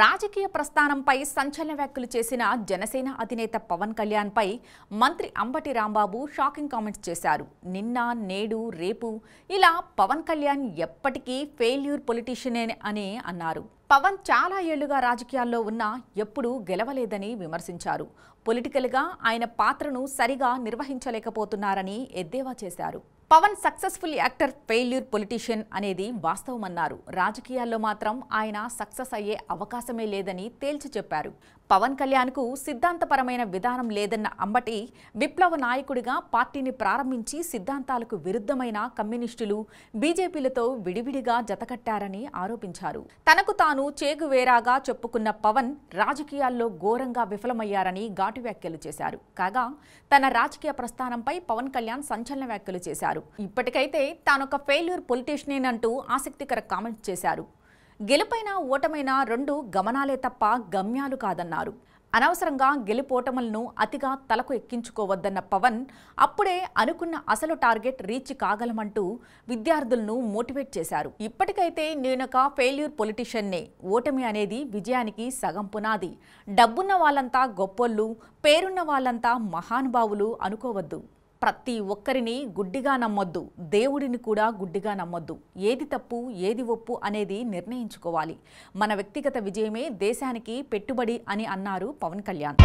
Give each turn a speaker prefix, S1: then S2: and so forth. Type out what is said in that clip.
S1: రాజకీయ ప్రస్థానంపై సంచలన వ్యాఖ్యలు చేసిన జనసేన అధినేత పవన్ కళ్యాణ్పై మంత్రి అంబటి రాంబాబు షాకింగ్ కామెంట్స్ చేశారు నిన్న నేడు రేపు ఇలా పవన్ కళ్యాణ్ ఎప్పటికీ ఫెయిల్యూర్ పొలిటీషియనే అని అన్నారు పవన్ చాలా ఏళ్లుగా రాజకీయాల్లో ఉన్నా ఎప్పుడూ గెలవలేదని విమర్శించారు పొలిటికల్గా ఆయన పాత్రను సరిగా నిర్వహించలేకపోతున్నారని ఎద్దేవా చేశారు Pawan successful actor failure politician అనేది వాస్తవమన్నారు రాజకీయాల్లో మాత్రం ఆయన సక్సెస్ అయ్యే అవకాశమే లేదని తేల్చి చెప్పారు పవన్ కళ్యాణ్కు సిద్ధాంతపరమైన విధానం లేదన్న అంబటి విప్లవ నాయకుడిగా పార్టీని ప్రారంభించి సిద్ధాంతాలకు విరుద్ధమైన కమ్యూనిస్టులు బీజేపీలతో విడివిడిగా జతకట్టారని ఆరోపించారు తనకు తాను చేగువేరాగా చెప్పుకున్న పవన్ రాజకీయాల్లో ఘోరంగా విఫలమయ్యారని ఘాటు వ్యాఖ్యలు చేశారు కాగా తన రాజకీయ ప్రస్థానంపై పవన్ కళ్యాణ్ సంచలన వ్యాఖ్యలు చేశారు చేశారు ఇప్పటికైతే తానొక ఫెయిల్యూర్ పొలిటీషియన్ అంటూ ఆసక్తికర కామెంట్ చేశారు గెలుపైన ఓటమైన రెండు గమనాలే తప్ప గమ్యాలు కాదన్నారు అనవసరంగా గెలుపోటములను అతిగా తలకు ఎక్కించుకోవద్దన్న పవన్ అప్పుడే అనుకున్న అసలు టార్గెట్ రీచ్ కాగలమంటూ విద్యార్థులను మోటివేట్ చేశారు ఇప్పటికైతే నేనొక ఫెయిల్యూర్ పొలిటీషియన్నే ఓటమి అనేది విజయానికి సగం పునాది డబ్బున్న వాళ్ళంతా గొప్పోళ్ళు పేరున్న వాళ్ళంతా మహానుభావులు అనుకోవద్దు ప్రతి ఒక్కరిని గుడ్డిగా నమ్మొద్దు దేవుడిని కూడా గుడ్డిగా నమ్మొద్దు ఏది తప్పు ఏది ఒప్పు అనేది నిర్ణయించుకోవాలి మన వ్యక్తిగత విజయమే దేశానికి పెట్టుబడి అని అన్నారు పవన్ కళ్యాణ్